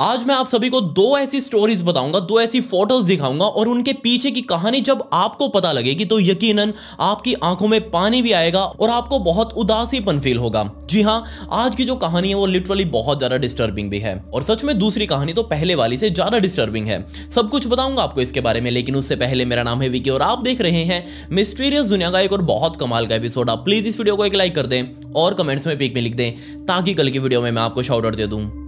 आज मैं आप सभी को दो ऐसी स्टोरीज बताऊंगा दो ऐसी फोटोज दिखाऊंगा और उनके पीछे की कहानी जब आपको पता लगेगी तो यकीनन आपकी आंखों में पानी भी आएगा और आपको बहुत उदासीपन फील होगा जी हाँ आज की जो कहानी है वो लिटरली बहुत ज्यादा डिस्टर्बिंग भी है और सच में दूसरी कहानी तो पहले वाली से ज्यादा डिस्टर्बिंग है सब कुछ बताऊंगा आपको इसके बारे में लेकिन उससे पहले मेरा नाम है विकी और आप देख रहे हैं मिस्टीरियस दुनिया का एक और बहुत कमाल का एपिसोड आप प्लीज इस वीडियो को एक लाइक कर दें और कमेंट्स में पीक में लिख दें ताकि कल की वीडियो में मैं आपको शॉर्ट आउट दे दूँ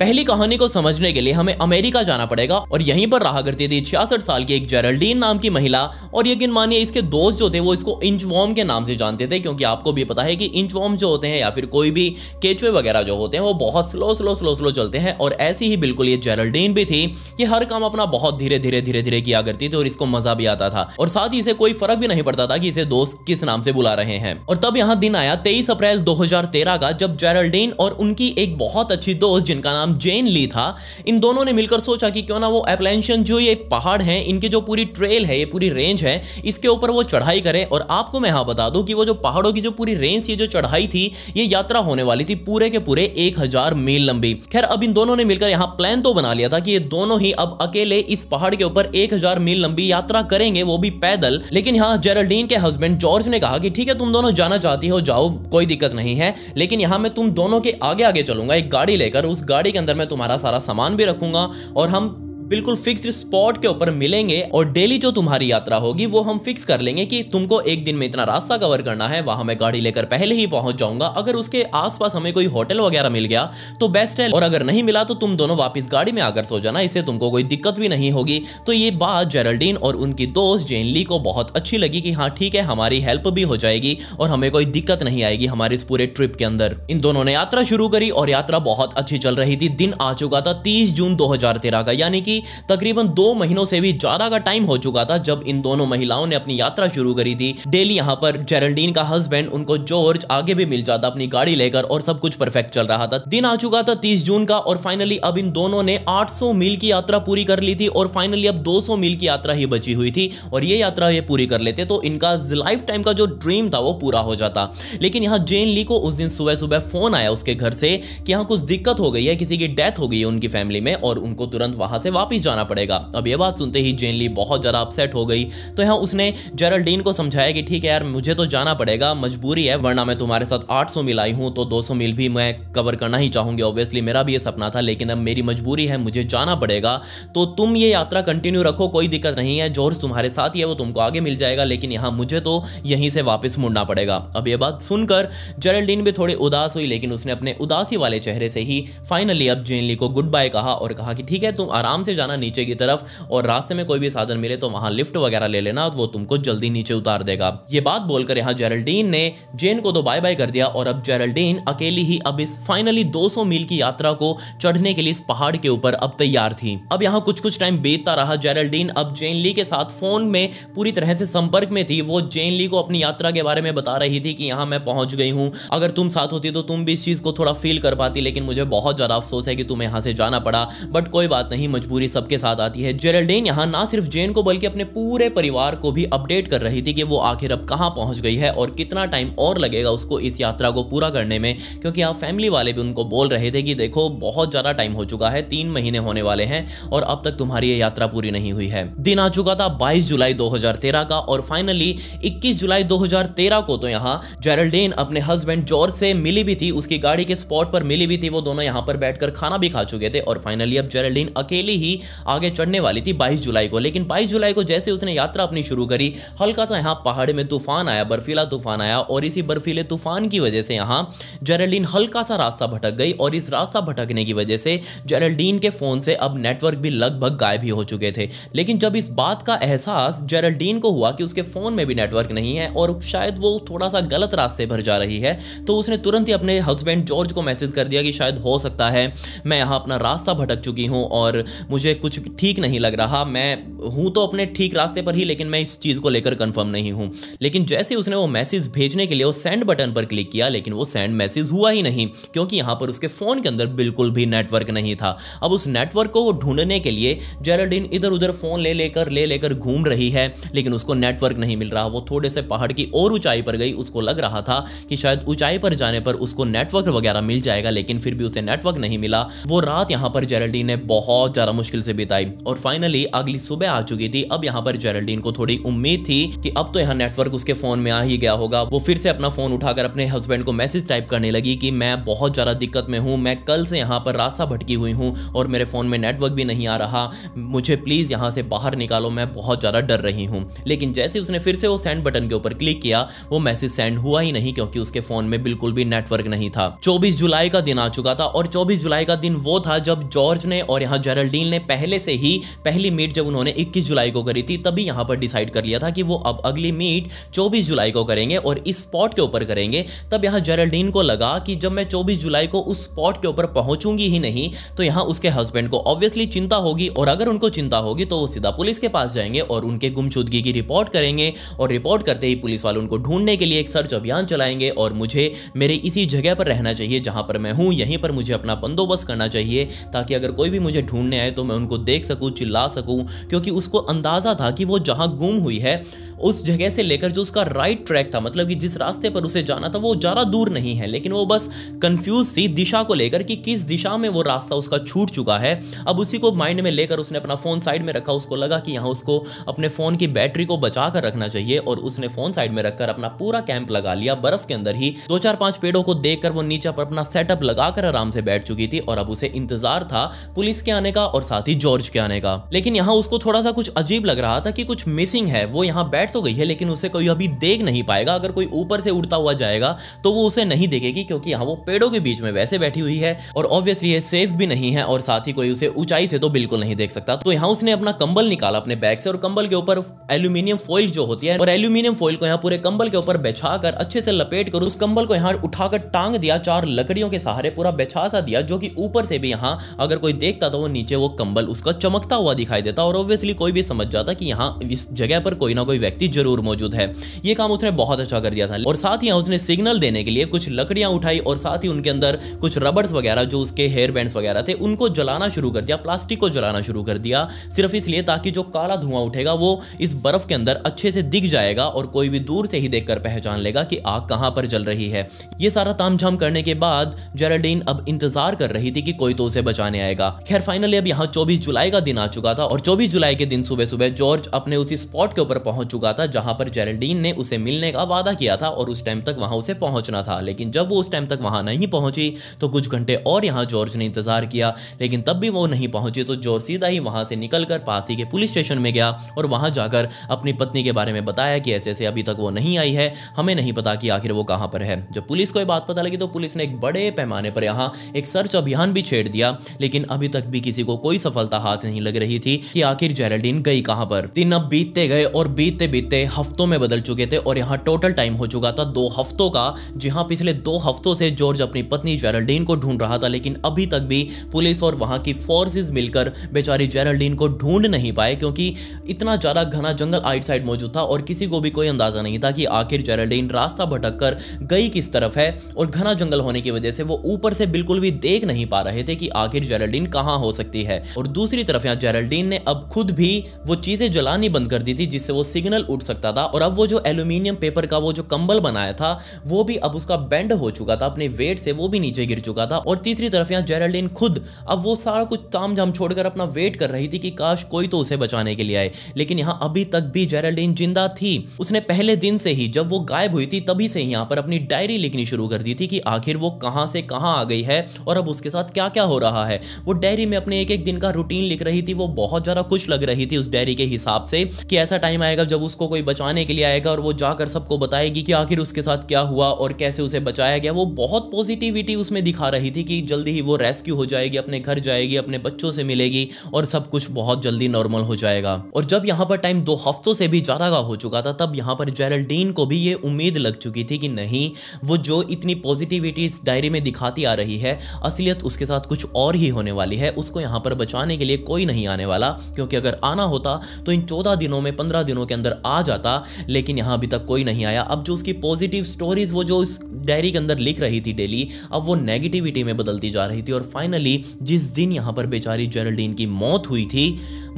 पहली कहानी को समझने के लिए हमें अमेरिका जाना पड़ेगा और यहीं पर रहा करती थी छियासठ साल की एक जेरल्डीन नाम की महिला और यकीन मानिए इसके दोस्त जो थे वो इसको इंचवॉम के नाम से जानते थे क्योंकि आपको भी पता है कि इंच जो होते हैं या फिर कोई भी केचुए वगैरह जो होते हैं वो बहुत स्लो स्लो स्लो स्लो चलते हैं और ऐसी ही बिल्कुल ये जेरल्डीन भी थी ये हर काम अपना बहुत धीरे धीरे धीरे धीरे किया करती थी और इसको मजा भी आता था और साथ ही इसे कोई फर्क भी नहीं पड़ता था कि इसे दोस्त किस नाम से बुला रहे हैं और तब यहाँ दिन आया तेईस अप्रैल दो का जब जेरल्डीन और उनकी एक बहुत अच्छी दोस्त जिनका नाम नाम जेन ली था इन दोनों ने मिलकर सोचा कि क्यों ना वो एप्लेंशन जो ये पहाड़ हैं इनके जो पूरी ट्रेल है ये पूरी रेंज है इसके ऊपर वो चढ़ाई करें और आपको मैं यहाँ बता दूँ कि वो जो पहाड़ों की जो पूरी रेंज ये जो चढ़ाई थी ये यात्रा होने वाली थी पूरे के पूरे एक मील लंबी खैर अब इन दोनों ने मिलकर यहाँ प्लान तो बना लिया था कि ये दोनों ही अब अकेले इस पहाड़ के ऊपर एक मील लंबी यात्रा करेंगे वो भी पैदल लेकिन यहाँ जेरल्डीन के हस्बैंड जॉर्ज ने कहा कि ठीक है तुम दोनों जाना चाहती हो जाओ कोई दिक्कत नहीं है लेकिन यहाँ मैं तुम दोनों के आगे आगे चलूंगा एक गाड़ी लेकर उस गाड़ी के अंदर मैं तुम्हारा सारा सामान भी रखूंगा और हम बिल्कुल फिक्स स्पॉट के ऊपर मिलेंगे और डेली जो तुम्हारी यात्रा होगी वो हम फिक्स कर लेंगे कि तुमको एक दिन में इतना रास्ता कवर करना है वहां मैं गाड़ी लेकर पहले ही पहुंच जाऊंगा अगर उसके आसपास हमें कोई होटल वगैरह मिल गया तो बेस्ट है और अगर नहीं मिला तो तुम दोनों वापस गाड़ी में आकर सो जाना इससे तुमको कोई दिक्कत भी नहीं होगी तो ये बात जेरल्डीन और उनकी दोस्त जेनली को बहुत अच्छी लगी कि हाँ ठीक है हमारी हेल्प भी हो जाएगी और हमें कोई दिक्कत नहीं आएगी हमारे इस पूरे ट्रिप के अंदर इन दोनों ने यात्रा शुरू करी और यात्रा बहुत अच्छी चल रही थी दिन आ चुका था तीस जून दो का यानी कि तकरीबन दो महीनों से भी ज्यादा का टाइम हो चुका था जब इन दोनों महिलाओं ने अपनी यात्रा शुरू करी थी डेली यहाँ पर जेरल्डीन का हस्बैंड उनको जॉर्ज आगे भी मिल जाता अपनी गाड़ी लेकर और सब कुछ परफेक्ट चल रहा था दिन आ चुका था तीस जून का और फाइनली अब इन दोनों ने आठ मील की यात्रा पूरी कर ली थी और फाइनली अब दो मील की यात्रा ही बची हुई थी और ये यात्रा ये पूरी कर लेते तो इनका लाइफ टाइम का जो ड्रीम था वो पूरा हो जाता लेकिन यहाँ जेन ली को उस दिन सुबह सुबह फोन आया उसके घर से कि यहाँ कुछ दिक्कत हो गई है किसी की डेथ हो गई है उनकी फैमिली में और उनको तुरंत वहां से वापस वापिस जाना पड़ेगा अब ये बात सुनते ही जेनली बहुत ज़्यादा अपसेट हो गई तो यहाँ उसने जेरल्डीन को समझाया कि ठीक है यार मुझे तो जाना पड़ेगा मजबूरी है वरना मैं तुम्हारे साथ 800 मील आई हूँ तो 200 मील भी मैं कवर करना ही चाहूँगी ऑब्वियसली मेरा भी ये सपना था लेकिन अब मेरी मजबूरी है मुझे जाना पड़ेगा तो तुम ये यात्रा कंटिन्यू रखो कोई दिक्कत नहीं है जोर तुम्हारे साथ ही है वो तुमको आगे मिल जाएगा लेकिन यहाँ मुझे तो यहीं से वापस मुड़ना पड़ेगा अब ये बात सुनकर जेरल्डीन भी थोड़ी उदास हुई लेकिन उसने अपने उदासी वाले चेहरे से ही फाइनली अब जेनली को गुड बाय कहा और कहा कि ठीक है तुम आराम से जाना नीचे की तरफ और रास्ते में कोई भी साधन मिले तो वहां लिफ्ट वगैरह ले लेना वो तुमको जल्दी नीचे उतार देगा ये बात बोलकर यहाँ जेरल्डीन ने जेन को तो बाय बाय कर दिया और अब जेरल्डीन अकेली ही अब इस फाइनली 200 मील की यात्रा को चढ़ने के लिए इस पहाड़ के ऊपर अब तैयार थी अब यहाँ कुछ कुछ टाइम बीतता रहा जेरल्डीन अब जेन ली के साथ फोन में पूरी तरह से संपर्क में थी वो जेन ली को अपनी यात्रा के बारे में बता रही थी कि यहाँ मैं पहुंच गई हूँ अगर तुम साथ होती तो तुम भी इस चीज़ को थोड़ा फील कर पाती लेकिन मुझे बहुत ज़्यादा अफसोस है कि तुम्हें यहाँ से जाना पड़ा बट कोई बात नहीं मजबूरी सबके साथ आती है जेरल्डेन यहाँ ना सिर्फ जेन को बल्कि अपने पूरे परिवार को भी अपडेट कर रही थी कि वो आखिर अब कहाँ पहुँच गई है और कितना टाइम और लगेगा उसको इस यात्रा को पूरा करने में क्योंकि आप फैमिली वाले भी उनको बोल रहे थे कि देखो बहुत ज़्यादा टाइम हो चुका है तीन महीने होने वाले हैं और अब तक तुम्हारी ये यात्रा पूरी नहीं हुई है दिन आ चुका था बाईस जुलाई दो का और फाइनली इक्कीस जुलाई दो को तो यहाँ जेरल्डेन अपने हस्बैंड जॉर्ज से मिली भी थी उसकी गाड़ी के स्पॉट पर मिली भी थी वो दोनों यहाँ पर बैठकर खाना भी खा चुके थे और फाइनली अब जेरल्डीन अकेली ही आगे चढ़ने वाली थी बाईस जुलाई को लेकिन बाईस जुलाई को जैसे उसने यात्रा अपनी शुरू करी हल्का सा यहाँ पहाड़ में तूफान आया बर्फीला तूफान आया और इसी बर्फीले तूफान की वजह से यहाँ जेरल्डीन हल्का सा रास्ता भटक गई और इस रास्ता भटकने की वजह से जेरल्डीन के फ़ोन से अब नेटवर्क भी लगभग गायब ही हो चुके थे लेकिन जब इस बात का एहसास जेरल्डीन को हुआ कि उसके फ़ोन में भी नेटवर्क नहीं है और शायद वो थोड़ा सा गलत रास्ते भर जा रही है तो उसने तुरंत ही अपने हस्बैंड जॉर्ज को मैसेज कर दिया कि शायद हो सकता है मैं यहाँ अपना रास्ता भटक चुकी हूँ और मुझे मुझे कुछ ठीक नहीं लग रहा मैं हूँ तो अपने ठीक रास्ते पर ही लेकिन मैं इस चीज़ को लेकर कंफर्म नहीं हूँ लेकिन जैसे उसने वो मैसेज भेजने के लिए वो सेंड बटन पर क्लिक किया लेकिन वो सेंड मैसेज हुआ ही नहीं क्योंकि यहाँ पर उसके फ़ोन के अंदर बिल्कुल भी नेटवर्क नहीं था अब उस नेटवर्क को ढूंढने के लिए जेराडीन इधर उधर फ़ोन ले लेकर ले लेकर घूम रही है लेकिन उसको नेटवर्क नहीं मिल रहा वो थोड़े से पहाड़ की और ऊंचाई पर गई उसको लग रहा था कि शायद ऊंचाई पर जाने पर उसको नेटवर्क वगैरह मिल जाएगा लेकिन फिर भी उसे नेटवर्क नहीं मिला वो रात यहाँ पर जेरल्डी ने बहुत ज़्यादा मुश्किल मुश्किल से बिताई और फाइनली अगली सुबह आ चुकी थी अब यहाँ पर जेरल्डीन को थोड़ी उम्मीद थी कि अब तो यहाँ नेटवर्क उसके फोन में आ ही गया होगा वो फिर से अपना फोन उठाकर अपने हस्बैंड को मैसेज टाइप करने लगी कि मैं बहुत ज्यादा दिक्कत में हूँ मैं कल से यहाँ पर रास्ता भटकी हुई हूँ और मेरे फोन में नेटवर्क भी नहीं आ रहा मुझे प्लीज यहाँ से बाहर निकालो मैं बहुत ज्यादा डर रही हूँ लेकिन जैसे उसने फिर से वो सेंड बटन के ऊपर क्लिक किया वो मैसेज सेंड हुआ ही नहीं क्योंकि उसके फोन में बिल्कुल भी नेटवर्क नहीं था चौबीस जुलाई का दिन आ चुका था और चौबीस जुलाई का दिन वो था जब जॉर्ज ने और यहाँ जेरल्डीन ने पहले से ही पहली मीट जब उन्होंने 21 जुलाई को करी थी तभी यहां पर डिसाइड कर लिया था कि वो अब अगली मीट 24 जुलाई को करेंगे और इस स्पॉट के ऊपर करेंगे तब यहां जेरल्डीन को लगा कि जब मैं 24 जुलाई को उस स्पॉट के ऊपर पहुंचूंगी ही नहीं तो यहां उसके हस्बैंड को ऑब्वियसली चिंता होगी और अगर उनको चिंता होगी तो वो सीधा पुलिस के पास जाएंगे और उनके गुमशुदगी की रिपोर्ट करेंगे और रिपोर्ट करते ही पुलिस वाले उनको ढूंढने के लिए एक सर्च अभियान चलाएंगे और मुझे मेरे इसी जगह पर रहना चाहिए जहां पर मैं हूं यहीं पर मुझे अपना बंदोबस्त करना चाहिए ताकि अगर कोई भी मुझे ढूंढने आए तो मैं उनको देख सकूं चिल्ला सकूं क्योंकि उसको अंदाज़ा था कि वो जहां गुम हुई है उस जगह से लेकर जो उसका राइट ट्रैक था मतलब कि जिस रास्ते पर उसे जाना था वो ज़्यादा दूर नहीं है लेकिन वो बस कंफ्यूज थी दिशा को लेकर कि किस दिशा में वो रास्ता उसका छूट चुका है अब उसी को माइंड में लेकर उसने अपना फ़ोन साइड में रखा उसको लगा कि यहाँ उसको अपने फ़ोन की बैटरी को बचा कर रखना चाहिए और उसने फ़ोन साइड में रखकर अपना पूरा कैंप लगा लिया बर्फ़ के अंदर ही दो चार पाँच पेड़ों को देख वो नीचे पर अपना सेटअप लगा आराम से बैठ चुकी थी और अब उसे इंतज़ार था पुलिस के आने का और साथ थी जॉर्ज के आने का लेकिन यहाँ उसको थोड़ा सा कुछ अजीब लग रहा था कि कुछ मिसिंग है वो यहाँ बैठ तो गई है लेकिन उसे कोई अभी देख नहीं पाएगा अगर कोई ऊपर से उड़ता हुआ जाएगा तो वो उसे नहीं देखेगी क्योंकि यहाँ वो पेड़ों के बीच में वैसे बैठी हुई है और ऑब्वियसली ये सेफ भी नहीं है और साथ ही कोई उसे ऊंचाई से तो बिल्कुल नहीं देख सकता तो यहाँ उसने अपना कंबल निकाला अपने बैग से और कंबल के ऊपर एल्यूमिनियम फॉइल जो होती है और एल्यूमिनियम फॉइल को यहाँ पूरे कंबल के ऊपर बैठा कर अच्छे से लपेट कर उस कंबल को यहाँ उठाकर टांग दिया चार लकड़ियों के सहारे पूरा बैछा सा दिया जो कि ऊपर से भी यहाँ अगर कोई देखता तो वो नीचे वो कंबल कंबल उसका चमकता हुआ दिखाई देता और ऑब्वियसली कोई भी समझ जाता कि यहाँ इस जगह पर कोई ना कोई व्यक्ति जरूर मौजूद है ये काम उसने बहुत अच्छा कर दिया था और साथ ही उसने सिग्नल देने के लिए कुछ लकड़ियां उठाई और साथ ही उनके अंदर कुछ रबर्स वगैरह जो उसके हेयर बैंड वगैरह थे उनको जलाना शुरू कर दिया प्लास्टिक को जलाना शुरू कर दिया सिर्फ इसलिए ताकि जो काला धुआं उठेगा वो इस बर्फ के अंदर अच्छे से दिख जाएगा और कोई भी दूर से ही देखकर पहचान लेगा कि आग कहां पर जल रही है ये सारा तामझाम करने के बाद जेराडीन अब इंतजार कर रही थी कि कोई तो उसे बचाने आएगा खैर फाइनली अब यहाँ 24 जुलाई का दिन आ चुका था और 24 जुलाई के दिन सुबह सुबह जॉर्ज अपने उसी स्पॉट के ऊपर पहुंच चुका था जहां पर जेरल्डीन ने उसे मिलने का वादा किया था और उस टाइम तक वहां उसे पहुंचना था लेकिन जब वो उस टाइम तक वहां नहीं पहुंची तो कुछ घंटे और यहाँ जॉर्ज ने इंतजार किया लेकिन तब भी वो नहीं पहुंची तो जॉर्ज सीधा ही वहां से निकल कर पास के पुलिस स्टेशन में गया और वहां जाकर अपनी पत्नी के बारे में बताया कि ऐसे ऐसे अभी तक वो नहीं आई है हमें नहीं पता कि आखिर वो कहाँ पर है जब पुलिस को यह बात पता लगी तो पुलिस ने एक बड़े पैमाने पर यहाँ एक सर्च अभियान भी छेड़ दिया लेकिन अभी तक भी किसी को कोई सफलता हाथ नहीं लग रही थी कि आखिर जेरल्डीन गई कहां पर दिन अब बीतते गए और बीतते बीतते हफ्तों में बदल चुके थे और यहां टोटल टाइम हो चुका था दो हफ्तों का जहां पिछले दो हफ्तों से जॉर्ज अपनी पत्नी जेरल्डीन को ढूंढ रहा था लेकिन अभी तक भी पुलिस और वहां की फोर्सेज मिलकर बेचारी जेरल्डीन को ढूंढ नहीं पाए क्योंकि इतना ज़्यादा घना जंगल आइट साइड मौजूद था और किसी को भी कोई अंदाज़ा नहीं था कि आखिर जेरल्डीन रास्ता भटक कर गई किस तरफ है और घना जंगल होने की वजह से वो ऊपर से बिल्कुल भी देख नहीं पा रहे थे कि आखिर जेरल्डीन कहाँ हो सकती है और दूसरी तरफ यहाँ जेरल्डीन ने अब खुद भी वो चीजें जलानी बंद कर दी थी जिससे वो सिग्नल उठ सकता था और अब वो जो एल्यूमिनियम पेपर का वो जो कंबल बनाया था वो भी अब उसका बेंड हो चुका था अपने वेट से वो भी नीचे गिर चुका था और तीसरी तरफ यहाँ जेरल्डीन खुद अब वो सारा कुछ ताम झाम छोड़कर अपना वेट कर रही थी कि काश कोई तो उसे बचाने के लिए आए लेकिन यहाँ अभी तक भी जेरल्डीन जिंदा थी उसने पहले दिन से ही जब वो गायब हुई थी तभी से यहाँ पर अपनी डायरी लिखनी शुरू कर दी थी कि आखिर वो कहाँ से कहाँ आ गई है और अब उसके साथ क्या क्या हो रहा है वो डायरी में अपने एक एक दिन का रूटीन लिख रही थी वो बहुत ज़्यादा खुश लग रही थी उस डायरी के हिसाब से कि ऐसा टाइम आएगा जब उसको कोई बचाने के लिए आएगा और वो जाकर सबको बताएगी कि आखिर उसके साथ क्या हुआ और कैसे उसे बचाया गया वो बहुत पॉजिटिविटी उसमें दिखा रही थी कि जल्दी ही वो रेस्क्यू हो जाएगी अपने घर जाएगी अपने बच्चों से मिलेगी और सब कुछ बहुत जल्दी नॉर्मल हो जाएगा और जब यहाँ पर टाइम दो हफ्तों से भी ज़्यादा का हो चुका था तब यहाँ पर जेरल्डीन को भी ये उम्मीद लग चुकी थी कि नहीं वो जो इतनी पॉजिटिविटी डायरी में दिखाती आ रही है असलियत उसके साथ कुछ और ही होने वाली है उसको यहाँ पर बचा बचाने के लिए कोई नहीं आने वाला क्योंकि अगर आना होता तो इन चौदह दिनों में पंद्रह दिनों के अंदर आ जाता लेकिन यहाँ अभी तक कोई नहीं आया अब जो उसकी पॉजिटिव स्टोरीज वो जो इस डायरी के अंदर लिख रही थी डेली अब वो नेगेटिविटी में बदलती जा रही थी और फाइनली जिस दिन यहाँ पर बेचारी जेरल्डीन की मौत हुई थी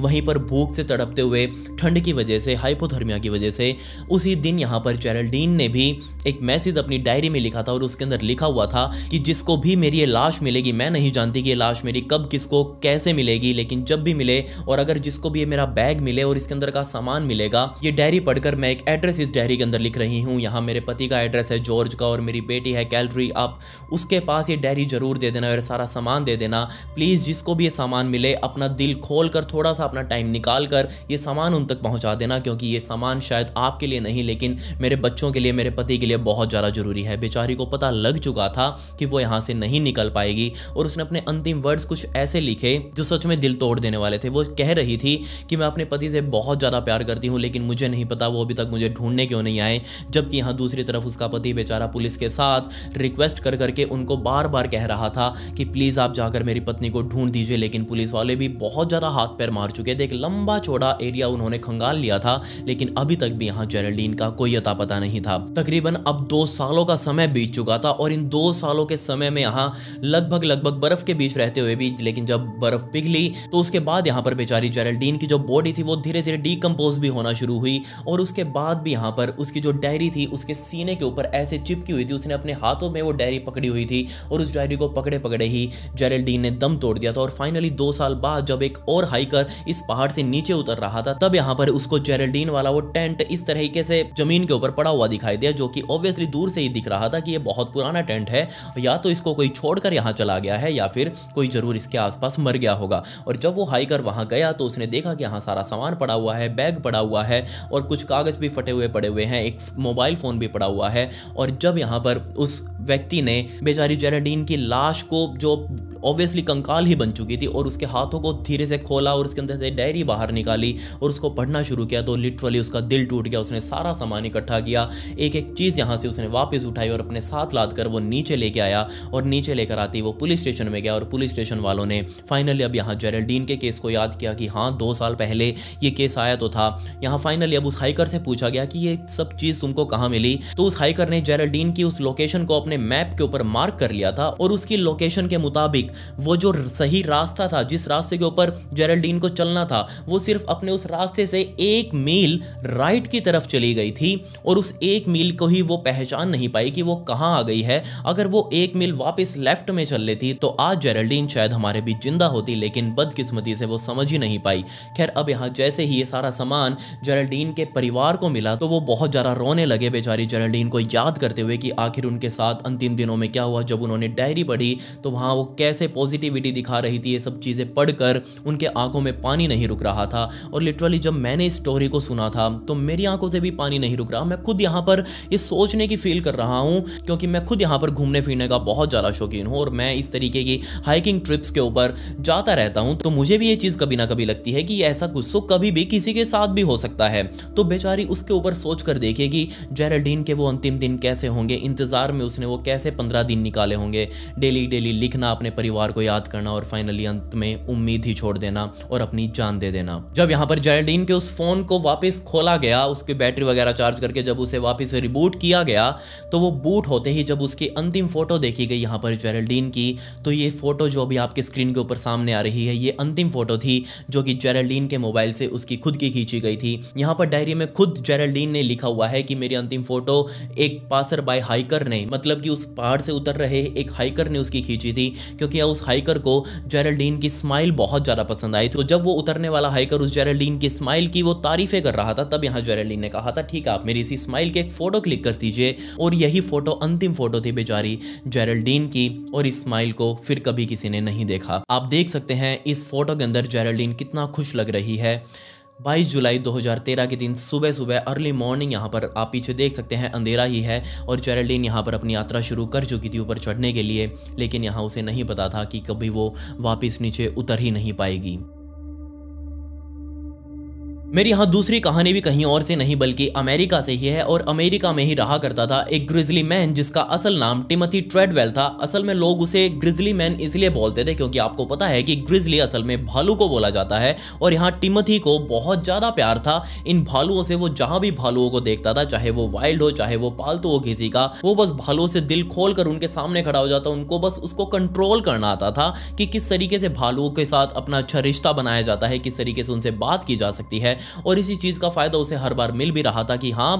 वहीं पर भूख से तड़पते हुए ठंड की वजह से हाइपोथर्मिया की वजह से उसी दिन यहाँ पर चैरल्डीन ने भी एक मैसेज अपनी डायरी में लिखा था और उसके अंदर लिखा हुआ था कि जिसको भी मेरी ये लाश मिलेगी मैं नहीं जानती कि ये लाश मेरी कब किसको कैसे मिलेगी लेकिन जब भी मिले और अगर जिसको भी ये मेरा बैग मिले और इसके अंदर का सामान मिलेगा ये डायरी पढ़कर मैं एक एड्रेस इस डायरी के अंदर लिख रही हूँ यहाँ मेरे पति का एड्रेस है जॉर्ज का और मेरी बेटी है कैलरी आप उसके पास ये डायरी जरूर दे देना और सारा सामान दे देना प्लीज़ जिसको भी ये सामान मिले अपना दिल खोल कर थोड़ा सा सा अपना टाइम निकाल कर ये सामान उन तक पहुँचा देना क्योंकि ये सामान शायद आपके लिए नहीं लेकिन मेरे बच्चों के लिए मेरे पति के लिए बहुत ज़्यादा ज़रूरी है बेचारी को पता लग चुका था कि वो यहाँ से नहीं निकल पाएगी और उसने अपने अंतिम वर्ड्स कुछ ऐसे लिखे जो सच में दिल तोड़ देने वाले थे वो कह रही थी कि मैं अपने पति से बहुत ज़्यादा प्यार करती हूँ लेकिन मुझे नहीं पता वो अभी तक मुझे ढूंढने क्यों नहीं आए जबकि यहाँ दूसरी तरफ उसका पति बेचारा पुलिस के साथ रिक्वेस्ट कर करके उनको बार बार कह रहा था कि प्लीज़ आप जाकर मेरी पत्नी को ढूंढ दीजिए लेकिन पुलिस वाले भी बहुत ज़्यादा हाथ पैर मार चुके थे एक लंबा चौड़ा एरिया उन्होंने खंगाल लिया था लेकिन अभी तक भी यहाँ जेरल्डीन का कोई अता पता नहीं था तकरीबन अब दो सालों का समय बीत चुका था और इन दो सालों के समय में यहाँ लगभग लगभग बर्फ के बीच रहते हुए भी लेकिन जब बर्फ पिघली तो उसके बाद यहाँ पर बेचारी जेरल्डीन की जो बॉडी थी वो धीरे धीरे डीकम्पोज भी होना शुरू हुई और उसके बाद भी यहाँ पर उसकी जो डायरी थी उसके सीने के ऊपर ऐसे चिपकी हुई थी उसने अपने हाथों में वो डायरी पकड़ी हुई थी और उस डायरी को पकड़े पकड़े ही जेरल्डीन ने दम तोड़ दिया था और फाइनली दो साल बाद जब एक और हाइकर इस पहाड़ से नीचे उतर रहा था तब यहाँ पर उसको जेरल्डीन वाला वो टेंट इस तरीके से जमीन के ऊपर पड़ा हुआ दिखाई दिया जो कि ऑब्वियसली दूर से ही दिख रहा था कि ये बहुत पुराना टेंट है या तो इसको कोई छोड़कर यहाँ चला गया है या फिर कोई जरूर इसके आसपास मर गया होगा और जब वो हाइकर वहाँ गया तो उसने देखा कि यहाँ सारा सामान पड़ा हुआ है बैग पड़ा हुआ है और कुछ कागज़ भी फटे हुए पड़े हुए हैं एक मोबाइल फ़ोन भी पड़ा हुआ है और जब यहाँ पर उस व्यक्ति ने बेचारी जेराडीन की लाश को जो ऑब्वियसली कंकाल ही बन चुकी थी और उसके हाथों को धीरे से खोला और उसके अंदर सीधे से डायरी बाहर निकाली और उसको पढ़ना शुरू किया तो लिटरली उसका दिल टूट गया उसने सारा सामान इकट्ठा किया एक एक चीज़ यहाँ से उसने वापस उठाई और अपने साथ लाद वो नीचे लेके आया और नीचे लेकर आती वो पुलिस स्टेशन में गया और पुलिस स्टेशन वालों ने फाइनली अब यहाँ जेरल्डीन के केस को याद किया कि हाँ दो साल पहले ये केस आया तो था यहाँ फाइनली अब उस हाइकर से पूछा गया कि ये सब चीज़ तुमको कहाँ मिली तो उस हाइकर ने जेरल्डीन की उस लोकेशन को अपने मैप के ऊपर मार्क कर लिया था और उसकी लोकेशन के मुताबिक वो जो सही रास्ता था जिस रास्ते के ऊपर जेरल्डीन को चलना था वो सिर्फ अपने उस रास्ते से एक मील राइट की तरफ चली गई थी और उस एक मील को ही वो पहचान नहीं पाई कि वो कहाँ आ गई है अगर वो एक मील वापस लेफ्ट में चल लेती तो आज जेरल्डीन शायद हमारे बीच जिंदा होती लेकिन बदकिस्मती से वो समझ ही नहीं पाई खैर अब यहाँ जैसे ही ये सारा सामान जेरल्डीन के परिवार को मिला तो वो बहुत ज़्यादा रोने लगे बेचारी जेरल्डीन को याद करते हुए कि आखिर उनके साथ अंतिम दिनों में क्या हुआ जब उन्होंने डायरी पढ़ी तो वहाँ वो कैसे पॉजिटिविटी दिखा रही थी ये सब चीज़ें पढ़कर उनके आंखों में पानी पानी नहीं रुक रहा था और लिटरली जब मैंने इस स्टोरी को सुना था तो मेरी आंखों से भी पानी नहीं रुक रहा मैं खुद यहाँ पर ये सोचने की फील कर रहा हूँ क्योंकि मैं खुद यहाँ पर घूमने फिरने का बहुत ज़्यादा शौकीन हूँ और मैं इस तरीके की हाइकिंग ट्रिप्स के ऊपर जाता रहता हूँ तो मुझे भी ये चीज़ कभी ना कभी लगती है कि ऐसा गुस्सो कभी भी किसी के साथ भी हो सकता है तो बेचारी उसके ऊपर सोच कर देखेगी जेराडीन के वो अंतिम दिन कैसे होंगे इंतज़ार में उसने वो कैसे पंद्रह दिन निकाले होंगे डेली डेली लिखना अपने परिवार को याद करना और फाइनली अंत में उम्मीद ही छोड़ देना और अपनी जान दे देना जब यहाँ पर जेरल्डीन के उस फोन को वापस खोला गया उसकी बैटरी वगैरह चार्ज करके जब उसे वापस रिबूट किया गया तो वो बूट होते ही जब उसकी अंतिम फोटो देखी गई यहाँ पर जेरल्डीन की तो ये फोटो जो अभी आपके स्क्रीन के ऊपर सामने आ रही है ये अंतिम फोटो थी जो कि जेरल्डीन के मोबाइल से उसकी खुद की खींची गई थी यहाँ पर डायरी में खुद जेरल्डीन ने लिखा हुआ है कि मेरी अंतिम फोटो एक पासर बाय हाइकर ने मतलब कि उस पहाड़ से उतर रहे एक हाइकर ने उसकी खींची थी क्योंकि उस हाइकर को जेरल्डीन की स्माइल बहुत ज़्यादा पसंद आई तो जब जब वो उतरने वाला हाइकर उस जेरेडीन की स्माइल की वो तारीफें कर रहा था तब यहाँ जेरेडीन ने कहा था ठीक है आप मेरी इसी स्माइल की एक फ़ोटो क्लिक कर दीजिए और यही फ़ोटो अंतिम फ़ोटो थी बेचारी जेरेडीन की और इस स्माइल को फिर कभी किसी ने नहीं देखा आप देख सकते हैं इस फोटो के अंदर जेरेडीन कितना खुश लग रही है 22 जुलाई 2013 के दिन सुबह सुबह अर्ली मॉर्निंग यहाँ पर आप पीछे देख सकते हैं अंधेरा ही है और जेरल्डीन यहाँ पर अपनी यात्रा शुरू कर चुकी थी ऊपर चढ़ने के लिए लेकिन यहाँ उसे नहीं पता था कि कभी वो वापस नीचे उतर ही नहीं पाएगी मेरी यहाँ दूसरी कहानी भी कहीं और से नहीं बल्कि अमेरिका से ही है और अमेरिका में ही रहा करता था एक ग्रिजली मैन जिसका असल नाम टिमथी ट्रेडवेल था असल में लोग उसे ग्रिजली मैन इसलिए बोलते थे क्योंकि आपको पता है कि ग्रिजली असल में भालू को बोला जाता है और यहाँ टिमथी को बहुत ज़्यादा प्यार था इन भालुओं से वो जहाँ भी भालुओं को देखता था चाहे वो वाइल्ड हो चाहे वो पालतू हो किसी का वो बस भालुओं से दिल खोल कर उनके सामने खड़ा हो जाता उनको बस उसको कंट्रोल करना आता था कि किस तरीके से भालुओं के साथ अपना अच्छा रिश्ता बनाया जाता है किस तरीके से उनसे बात की जा सकती है और इसी चीज़ का फ़ायदा उसे हर बार मिल भी रहा था कि हाँ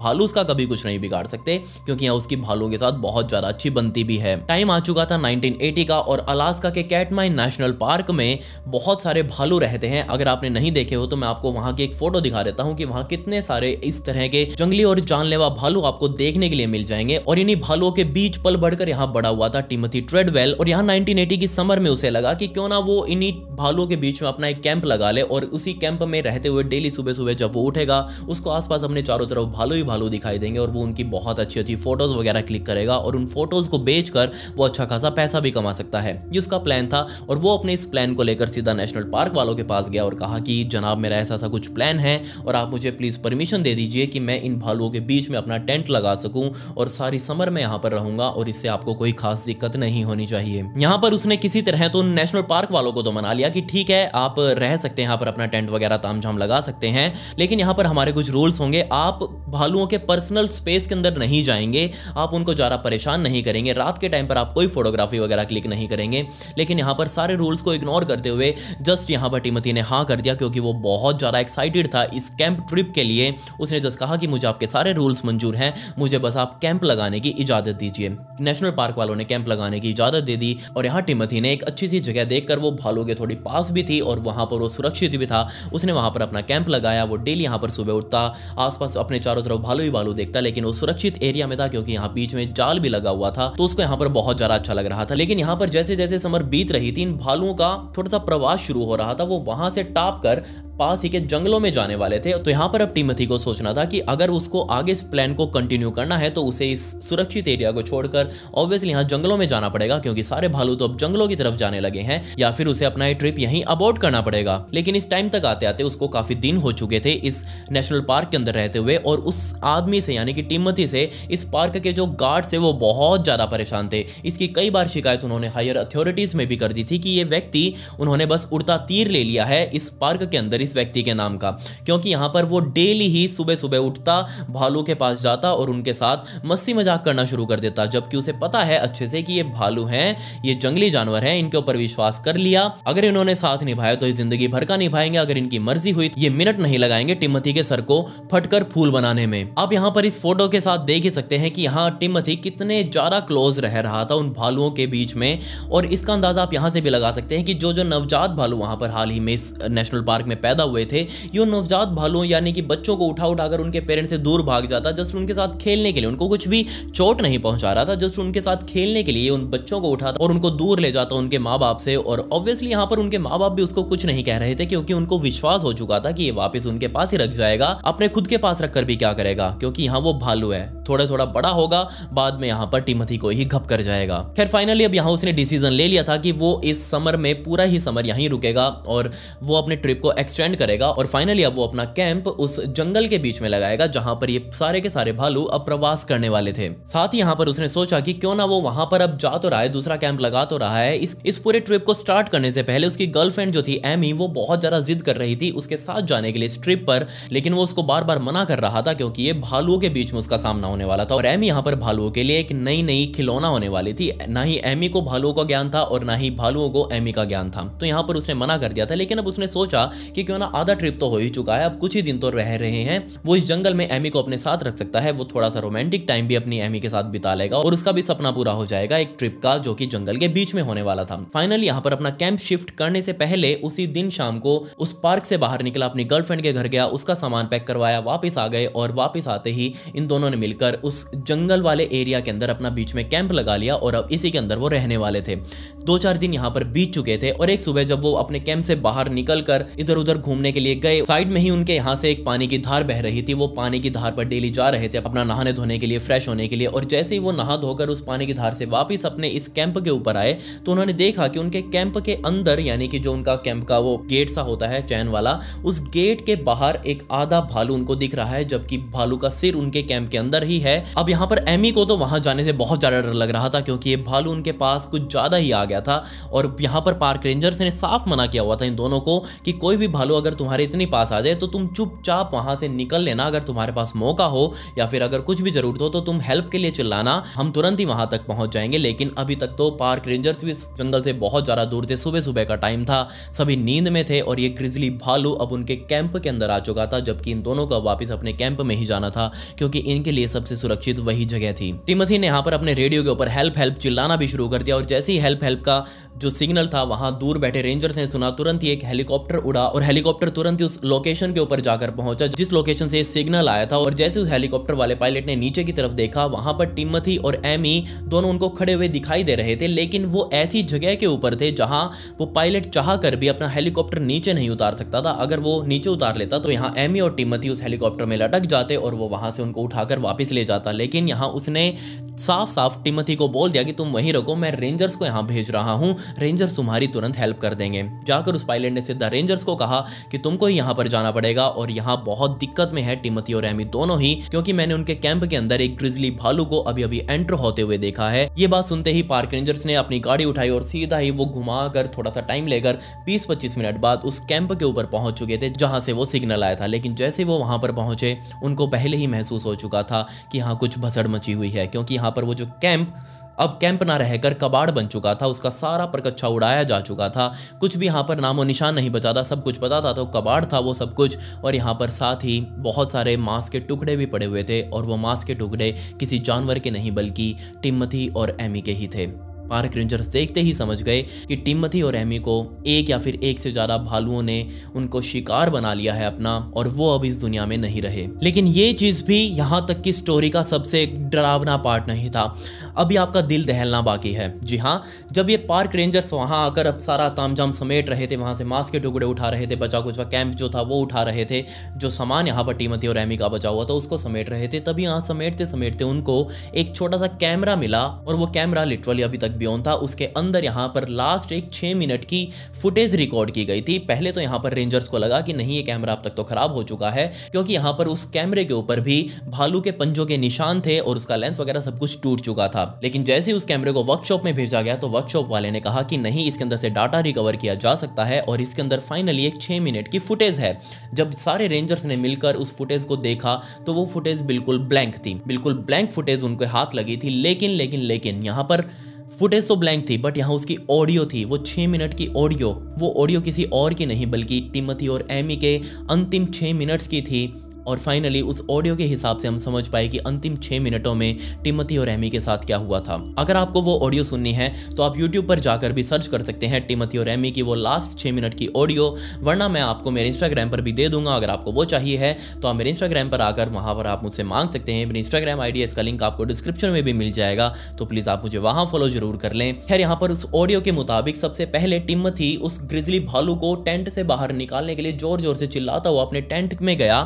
भालू उसका कभी कुछ नहीं बिगाड़ सकते क्योंकि उसकी भालू के साथ बहुत ज्यादा अच्छी बनती भी है टाइम आ चुका था 1980 का और अलास्का के कैटमाइन नेशनल पार्क में बहुत सारे भालू रहते हैं अगर आपने नहीं देखे हो तो मैं आपको वहां की एक फोटो दिखा देता हूँ कि वहां कितने सारे इस तरह के जंगली और जानलेवा भालू आपको देखने के लिए मिल जाएंगे और इन्हीं भालुओं के बीच पल बढ़कर यहाँ बड़ा हुआ था टिमथी ट्रेडवेल और यहाँ नाइनटीन की समर में उसे लगा कि क्यों ना वो इन्हीं भालुओं के बीच में अपना एक कैंप लगा ले और उसी कैंप में रहते हुए डेली सुबह सुबह जब वो उठेगा उसको आसपास अपने चारों तरफ भालू भी भालू दिखाई देंगे और वो उनकी बहुत अच्छी अच्छी फोटोज़ वगैरह क्लिक करेगा और उन फोटोज़ को बेच कर वो अच्छा खासा पैसा भी कमा सकता है ये उसका प्लान था और वो अपने इस प्लान को लेकर सीधा नेशनल पार्क वालों के पास गया और कहा कि जनाब मेरा ऐसा सा कुछ प्लान है और आप मुझे प्लीज़ परमिशन दे दीजिए कि मैं इन भालुओं के बीच में अपना टेंट लगा सकूं और सारी समर में यहाँ पर रहूंगा और इससे आपको कोई खास दिक्कत नहीं होनी चाहिए यहाँ पर उसने किसी तरह तो नेशनल पार्क वालों को तो मना लिया कि ठीक है आप रह सकते हैं यहाँ पर अपना टेंट वगैरह ताम लगा सकते हैं लेकिन यहाँ पर हमारे कुछ रूल्स होंगे आप भालू आलुओं के पर्सनल स्पेस के अंदर नहीं जाएंगे आप उनको ज़्यादा परेशान नहीं करेंगे रात के टाइम पर आप कोई फोटोग्राफी वगैरह क्लिक नहीं करेंगे लेकिन यहाँ पर सारे रूल्स को इग्नोर करते हुए जस्ट यहाँ पर टीमती ने हाँ कर दिया क्योंकि वो बहुत ज़्यादा एक्साइटेड था इस कैंप ट्रिप के लिए उसने जस्ट कहा कि मुझे आपके सारे रूल्स मंजूर हैं मुझे बस आप कैंप लगाने की इजाज़त दीजिए नेशनल पार्क वालों ने कैंप लगाने की इजाज़त दे दी और यहाँ टीमती ने एक अच्छी सी जगह देखकर वो भालू के थोड़ी पास भी थी और वहाँ पर वो सुरक्षित भी था उसने वहाँ पर अपना कैंप लगाया वो डेली यहाँ पर सुबह उठता आसपास अपने चारों तरफ भालू ही भालू देखता लेकिन वो सुरक्षित एरिया में था क्योंकि यहाँ बीच में जाल भी लगा हुआ था तो उसको यहाँ पर बहुत ज्यादा अच्छा लग रहा था लेकिन यहाँ पर जैसे जैसे समर बीत रही थी इन भालुओं का थोड़ा सा प्रवास शुरू हो रहा था वो वहां से टाप कर पास ही के जंगलों में जाने वाले थे तो यहाँ पर अब टीमथी को सोचना था कि अगर उसको आगे इस प्लान को कंटिन्यू करना है तो उसे इस सुरक्षित एरिया को छोड़कर ऑब्वियसली यहाँ जंगलों में जाना पड़ेगा क्योंकि सारे भालू तो अब जंगलों की तरफ जाने लगे हैं या फिर उसे अपना ट्रिप यहीं अबोर्ड करना पड़ेगा लेकिन इस टाइम तक आते आते उसको काफी दिन हो चुके थे इस नेशनल पार्क के अंदर रहते हुए और उस आदमी से यानी कि टीमथी से इस पार्क के जो गार्ड्स है वो बहुत ज़्यादा परेशान थे इसकी कई बार शिकायत उन्होंने हायर अथॉरिटीज़ में भी कर दी थी कि ये व्यक्ति उन्होंने बस उड़ता तीर ले लिया है इस पार्क के अंदर इस व्यक्ति के नाम का क्योंकि यहाँ पर वो डेली ही सुबह सुबह उठता भालू के पास जाता और उनके साथ मस्ती मजाक करना शुरू कर देता जबकि उसे पता है अच्छे से कि ये भालू हैं ये जंगली जानवर हैं इनके ऊपर विश्वास कर लिया अगर इन्होंने साथ निभाया तो ये जिंदगी भर का निभाएंगे अगर इनकी मर्जी हुई तो ये मिनट नहीं लगाएंगे टिमथी के सर को फटकर फूल बनाने में आप यहाँ पर इस फोटो के साथ देख ही सकते हैं कि यहाँ टिमथी कितने ज्यादा क्लोज रह रहा था उन भालुओं के बीच में और इसका अंदाजा आप यहाँ से भी लगा सकते हैं कि जो जो नवजात भालू वहां पर हाल ही में इस नेशनल पार्क में पैदा पैदा हुए थे ये नवजात भालुओं यानी कि बच्चों को उठा उठाकर उनके पेरेंट्स से दूर भाग जाता जस्ट उनके साथ खेलने के लिए उनको कुछ भी चोट नहीं पहुंचा रहा था जस्ट उनके साथ खेलने के लिए उन बच्चों को उठाता और उनको दूर ले जाता उनके माँ बाप से और ऑब्वियसली यहाँ पर उनके माँ बाप भी उसको कुछ नहीं कह रहे थे क्योंकि उनको विश्वास हो चुका था कि ये वापस उनके पास ही रख जाएगा अपने खुद के पास रखकर भी क्या करेगा क्योंकि यहाँ वो भालू है थोड़ा थोड़ा बड़ा होगा बाद में यहाँ पर टीमथी को ही घप कर जाएगा खैर फाइनली अब यहाँ उसने डिसीजन ले लिया था कि वो इस समर में पूरा ही समर यहीं रुकेगा और वो अपने ट्रिप को एक्सटेंड डिफेंड करेगा और फाइनली अब वो अपना कैंप उस जंगल के बीच में लगाएगा जहां पर ये सारे के सारे भालू अब प्रवास करने वाले थे साथ ही यहाँ पर उसने सोचा की क्यों ना वो वहां पर अब जा तो रहा है दूसरा कैंप लगा तो रहा है इस इस पूरे ट्रिप को स्टार्ट करने से पहले उसकी गर्लफ्रेंड जो थी एमी वो बहुत ज्यादा जिद कर रही थी उसके साथ जाने के लिए इस ट्रिप पर लेकिन वो उसको बार बार मना कर रहा था क्योंकि ये भालुओं के बीच में उसका सामना होने वाला था और एमी यहाँ पर भालुओं के लिए एक नई नई खिलौना होने वाली थी ना ही एमी को भालुओं का ज्ञान था और ना ही भालुओं को एमी का ज्ञान था तो यहाँ पर उसने मना कर दिया था लेकिन अब उसने सोचा कि क्यों वाला आधा ट्रिप तो हो ही चुका है अब कुछ ही दिन तो रह रहे हैं वो इस जंगल में एमी को अपने साथ रख सकता है वो थोड़ा सा रोमांटिक टाइम भी अपनी एमी के साथ बिता लेगा और उसका भी सपना पूरा हो जाएगा एक ट्रिप का जो की जंगल के बीच में होने वाला था फाइनल यहाँ पर अपना कैंप शिफ्ट करने से पहले उसी दिन शाम को उस पार्क से बाहर निकला अपनी गर्लफ्रेंड के घर गया उसका सामान पैक करवाया वापिस आ गए और वापिस आते ही इन दोनों ने मिलकर उस जंगल वाले एरिया के अंदर अपना बीच में कैंप लगा लिया और अब इसी के अंदर वो रहने वाले थे दो चार दिन यहाँ पर बीत चुके थे और एक सुबह जब वो अपने कैंप से बाहर निकलकर इधर उधर घूमने के लिए गए साइड में ही उनके यहाँ से एक पानी की धार बह रही थी वो पानी की धार पर डेली जा रहे थे अपना नहाने धोने के लिए फ्रेश होने के लिए और जैसे ही वो नहा धोकर उस पानी की धार से वापिस अपने इस कैंप के ऊपर आए तो उन्होंने देखा कि उनके कैंप के अंदर यानी कि जो उनका कैंप का वो गेट सा होता है चैन वाला उस गेट के बाहर एक आधा भालू उनको दिख रहा है जबकि भालू का सिर उनके कैंप के अंदर ही है अब यहाँ पर एमी को तो वहां जाने से बहुत ज्यादा डर लग रहा था क्योंकि ये भालू उनके पास कुछ ज्यादा ही आ गया था और यहाँ पर पार्क रेंजर्स ने साफ मना किया हुआ था इन दोनों को कि कोई भी भालू वालों अगर तुम्हारे इतनी पास आ जाए तो तुम चुपचाप वहां से निकल लेना अगर तुम्हारे पास मौका हो या फिर अगर कुछ भी ज़रूरत हो तो तुम हेल्प के लिए चिल्लाना हम तुरंत ही वहां तक पहुंच जाएंगे लेकिन अभी तक तो पार्क रेंजर्स भी जंगल से बहुत ज़्यादा दूर थे सुबह सुबह का टाइम था सभी नींद में थे और ये ग्रिजली भालू अब उनके कैंप के अंदर आ चुका था जबकि इन दोनों का वापस अपने कैंप में ही जाना था क्योंकि इनके लिए सबसे सुरक्षित वही जगह थी टीमथी ने यहाँ पर अपने रेडियो के ऊपर हेल्प हेल्प चिल्लाना भी शुरू कर दिया और जैसे ही हेल्प हेल्प का जो सिग्नल था वहां दूर बैठे रेंजर्स ने सुना तुरंत ही एक हेलीकॉप्टर उड़ा और हेलीकॉप्टर तुरंत ही उस लोकेशन के ऊपर जाकर पहुंचा जिस लोकेशन से सिग्नल आया था और जैसे उस हेलीकॉप्टर वाले पायलट ने नीचे की तरफ देखा वहां पर टिमथी और एमी दोनों उनको खड़े हुए दिखाई दे रहे थे लेकिन वो ऐसी जगह के ऊपर थे जहां वो पायलट चाह कर भी अपना हेलीकॉप्टर नीचे नहीं उतार सकता था अगर वो नीचे उतार लेता तो यहाँ एमी और टिमथी उस हेलीकॉप्टर में लटक जाते और वो वहां से उनको उठाकर वापस ले जाता लेकिन यहाँ उसने साफ साफ टिमथी को बोल दिया कि तुम वहीं रखो मैं रेंजर्स को यहाँ भेज रहा हूँ रेंजर्स तुम्हारी तुरंत हेल्प कर देंगे जाकर उस पायलट ने सीधा रेंजर्स को कहा कि तुमको यहाँ पर जाना पड़ेगा और यहाँ बहुत दिक्कत में है टिमथी और एमी दोनों ही क्योंकि मैंने उनके कैंप के अंदर एक ग्रिजली भालू को अभी अभी एंटर होते हुए देखा है ये बात सुनते ही पार्क रेंजर्स ने अपनी गाड़ी उठाई और सीधा ही वो घुमा कर थोड़ा सा टाइम लेकर बीस पच्चीस मिनट बाद उस कैंप के ऊपर पहुंच चुके थे जहां से वो सिग्नल आया था लेकिन जैसे वो वहां पर पहुंचे उनको पहले ही महसूस हो चुका था कि यहाँ कुछ भसड़ मची हुई है क्योंकि जहां पर वो जो कैंप अब कैंप ना रहकर कबाड़ बन चुका था उसका सारा प्रकच्छा उड़ाया जा चुका था कुछ भी यहाँ पर नामो निशान नहीं बचा था सब कुछ पता था तो कबाड़ था वो सब कुछ और यहाँ पर साथ ही बहुत सारे मांस के टुकड़े भी पड़े हुए थे और वो मांस के टुकड़े किसी जानवर के नहीं बल्कि टिम्मथी और एमी के ही थे पार्क रेंजर्स देखते ही समझ गए कि टिम्मी और एमी को एक या फिर एक से ज्यादा भालुओं ने उनको शिकार बना लिया है अपना और वो अब इस दुनिया में नहीं रहे लेकिन ये चीज भी यहाँ तक की स्टोरी का सबसे डरावना पार्ट नहीं था अभी आपका दिल दहलना बाकी है जी हाँ जब ये पार्क रेंजर्स वहाँ आकर अब सारा जाम समेट रहे थे वहाँ से मास्क के टुकड़े उठा रहे थे बचा कुचवा कैंप जो था वो उठा रहे थे जो सामान यहाँ पर टीमती और रहमी का बचा हुआ था उसको समेट रहे थे तभी यहाँ समेटते समेटते उनको एक छोटा सा कैमरा मिला और वो कैमरा लिटरली अभी तक भी ऑन था उसके अंदर यहाँ पर लास्ट एक छः मिनट की फुटेज रिकॉर्ड की गई थी पहले तो यहाँ पर रेंजर्स को लगा कि नहीं ये कैमरा अब तक तो खराब हो चुका है क्योंकि यहाँ पर उस कैमरे के ऊपर भी भालू के पंजों के निशान थे और उसका लेंस वगैरह सब कुछ टूट चुका था था लेकिन जैसे उस कैमरे को वर्कशॉप में भेजा गया तो वर्कशॉप वाले ने कहा कि नहीं इसके अंदर से डाटा रिकवर किया जा सकता है और इसके अंदर फाइनली एक छह मिनट की फुटेज है जब सारे रेंजर्स ने मिलकर उस फुटेज को देखा तो वो फुटेज बिल्कुल ब्लैंक थी बिल्कुल ब्लैंक फुटेज उनके हाथ लगी थी लेकिन लेकिन लेकिन यहाँ पर फुटेज तो ब्लैंक थी बट यहाँ उसकी ऑडियो थी वो छः मिनट की ऑडियो वो ऑडियो किसी और की नहीं बल्कि टिमथी और एमी के अंतिम छः मिनट्स की थी और फाइनली उस ऑडियो के हिसाब से हम समझ पाए कि अंतिम छह मिनटों में टिमती और एमी के साथ क्या हुआ था अगर आपको वो ऑडियो सुननी है तो आप यूट्यूब पर जाकर भी सर्च कर सकते हैं टिमती और एमी की वो लास्ट छः मिनट की ऑडियो वरना मैं आपको मेरे इंस्टाग्राम पर भी दे दूंगा अगर आपको वो चाहिए है तो आप मेरे इंस्टाग्राम पर आकर वहां पर आप मुझसे मांग सकते हैं मेरे इंस्टाग्राम आई इसका लिंक आपको डिस्क्रिप्शन में भी मिल जाएगा तो प्लीज़ आप मुझे वहां फॉलो जरूर कर लें खैर यहाँ पर उस ऑडियो के मुताबिक सबसे पहले टिमथी उस ग्रिजली भालू को टेंट से बाहर निकालने के लिए जोर जोर से चिल्लाता हुआ अपने टेंट में गया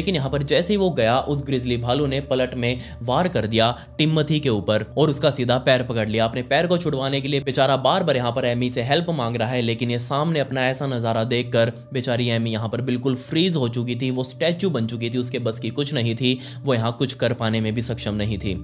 लेकिन यहाँ पर जैसे ही वो गया उस ग्रिजली भालू ने पलट में वार कर दिया टिम्मथी के ऊपर और उसका सीधा पैर पकड़ लिया अपने पैर को छुड़वाने के लिए बेचारा बार बार यहाँ पर एमी से हेल्प मांग रहा है लेकिन ये सामने अपना ऐसा नज़ारा देख कर बेचारी एमी यहाँ पर बिल्कुल फ्रीज हो चुकी थी वो स्टैचू बन चुकी थी उसके बस की कुछ नहीं थी वो यहाँ कुछ कर पाने में भी सक्षम नहीं थी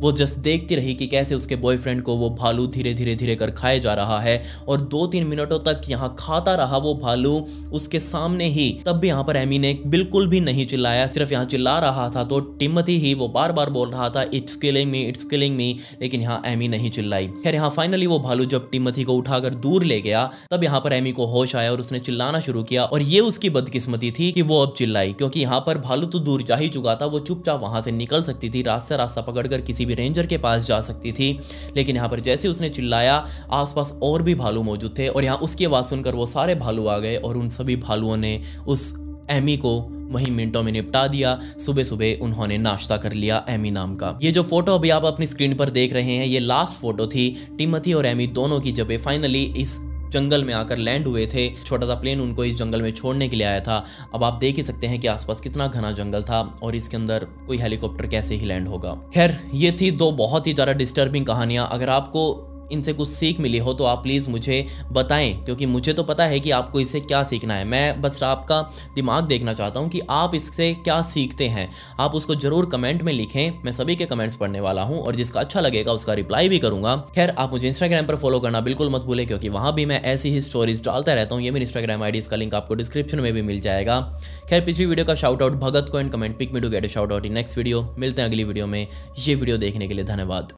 वो जस्ट देखती रही कि कैसे उसके बॉयफ्रेंड को वो भालू धीरे धीरे धीरे कर खाए जा रहा है और दो तीन मिनटों तक यहाँ खाता रहा वो भालू उसके सामने ही तब भी यहाँ पर एमी ने बिल्कुल भी नहीं चिल्लाया सिर्फ यहाँ चिल्ला रहा था तो टिमथी ही वो बार बार बोल रहा था it's killing me it's killing me लेकिन यहाँ एमी नहीं चिल्लाई खैर यहाँ फाइनली वो भालू जब टिमथी को उठाकर दूर ले गया तब यहाँ पर एमी को होश आया और उसने चिल्लाना शुरू किया और ये उसकी बदकिस्मती थी कि वो अब चिल्लाई क्योंकि यहाँ पर भालू तो दूर जा ही चुका था वो चुपचाप वहां से निकल सकती थी रास्ता रास्ता पकड़कर किसी किसी भी रेंजर के पास जा सकती थी लेकिन यहाँ पर जैसे उसने चिल्लाया आसपास और भी भालू मौजूद थे और यहाँ उसकी आवाज़ सुनकर वो सारे भालू आ गए और उन सभी भालुओं ने उस एमी को वहीं मिनटों में निपटा दिया सुबह सुबह उन्होंने नाश्ता कर लिया एमी नाम का ये जो फोटो अभी आप अपनी स्क्रीन पर देख रहे हैं ये लास्ट फोटो थी टिमथी और एमी दोनों की जब फाइनली इस जंगल में आकर लैंड हुए थे छोटा सा प्लेन उनको इस जंगल में छोड़ने के लिए आया था अब आप देख ही सकते हैं कि आसपास कितना घना जंगल था और इसके अंदर कोई हेलीकॉप्टर कैसे ही लैंड होगा खैर ये थी दो बहुत ही ज़्यादा डिस्टर्बिंग कहानियाँ अगर आपको इनसे कुछ सीख मिली हो तो आप प्लीज़ मुझे बताएं क्योंकि मुझे तो पता है कि आपको इससे क्या सीखना है मैं बस आपका दिमाग देखना चाहता हूँ कि आप इससे क्या सीखते हैं आप उसको ज़रूर कमेंट में लिखें मैं सभी के कमेंट्स पढ़ने वाला हूँ और जिसका अच्छा लगेगा उसका रिप्लाई भी करूँगा खैर आप मुझे इंस्टाग्राम पर फॉलो करना बिल्कुल मत भूलें क्योंकि वहाँ भी मैं ऐसी ही स्टोरीज डालता रहता हूँ ये मेरी इंस्टाग्राम आई इसका लिंक आपको डिस्क्रिप्शन में भी मिल जाएगा खैर पिछली वीडियो का शाउट आउट भगत को and comment pick me to get shout out in next video मिलते हैं अगली वीडियो में ये वीडियो देखने के लिए धन्यवाद